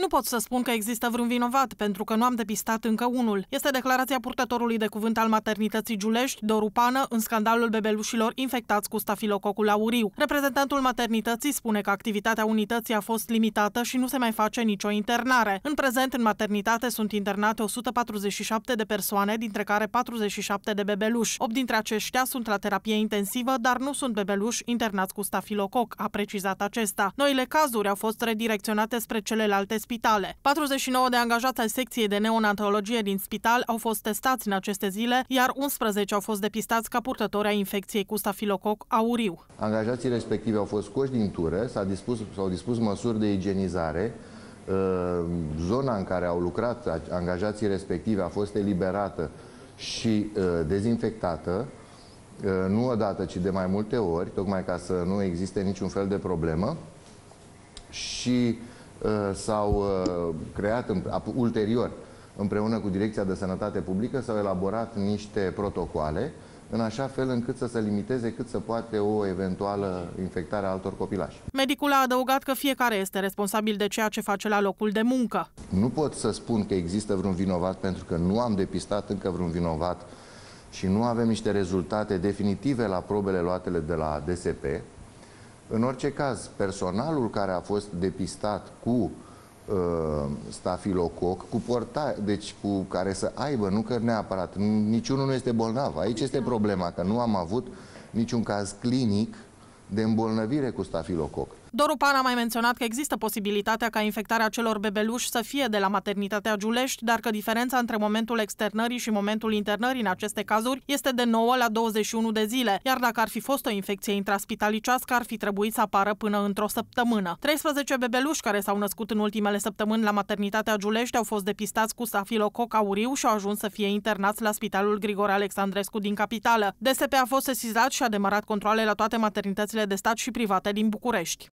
Nu pot să spun că există vreun vinovat, pentru că nu am depistat încă unul. Este declarația purtătorului de cuvânt al maternității Giulești, Doru Pană, în scandalul bebelușilor infectați cu stafilococul auriu. Reprezentantul maternității spune că activitatea unității a fost limitată și nu se mai face nicio internare. În prezent, în maternitate sunt internate 147 de persoane, dintre care 47 de bebeluși. 8 dintre aceștia sunt la terapie intensivă, dar nu sunt bebeluși internați cu stafilococ, a precizat acesta. Noile cazuri au fost redirecționate spre celelalte spitale. 49 de angajați ai secției de neonatologie din spital au fost testați în aceste zile, iar 11 au fost depistați ca purtători a infecției cu stafilococ auriu. Angajații respectivi au fost scoși din tură, s-au dispus, dispus măsuri de igienizare, ă, zona în care au lucrat angajații respectivi a fost eliberată și ă, dezinfectată, ă, nu odată, ci de mai multe ori, tocmai ca să nu existe niciun fel de problemă. Și Uh, s-au uh, creat în, ulterior împreună cu Direcția de Sănătate Publică s-au elaborat niște protocoale în așa fel încât să se limiteze cât să poate o eventuală infectare a altor copilași. Medicul a adăugat că fiecare este responsabil de ceea ce face la locul de muncă. Nu pot să spun că există vreun vinovat pentru că nu am depistat încă vreun vinovat și nu avem niște rezultate definitive la probele luatele de la DSP, în orice caz, personalul care a fost depistat cu uh, stafilococ, cu porta, deci cu care să aibă, nu că neapărat, niciunul nu este bolnav. Aici este da. problema, că nu am avut niciun caz clinic de îmbolnăvire cu stafilococ. Doru Pan a mai menționat că există posibilitatea ca infectarea celor bebeluși să fie de la maternitatea Giulești, dar că diferența între momentul externării și momentul internării în aceste cazuri este de 9 la 21 de zile, iar dacă ar fi fost o infecție intraspitalicească, ar fi trebuit să apară până într-o săptămână. 13 bebeluși care s-au născut în ultimele săptămâni la maternitatea Giulești au fost depistați cu stafilococ auriu și au ajuns să fie internați la Spitalul Grigore Alexandrescu din capitală. DSP a fost sesizat și a demarat controle la toate maternitățile de stat și private din București.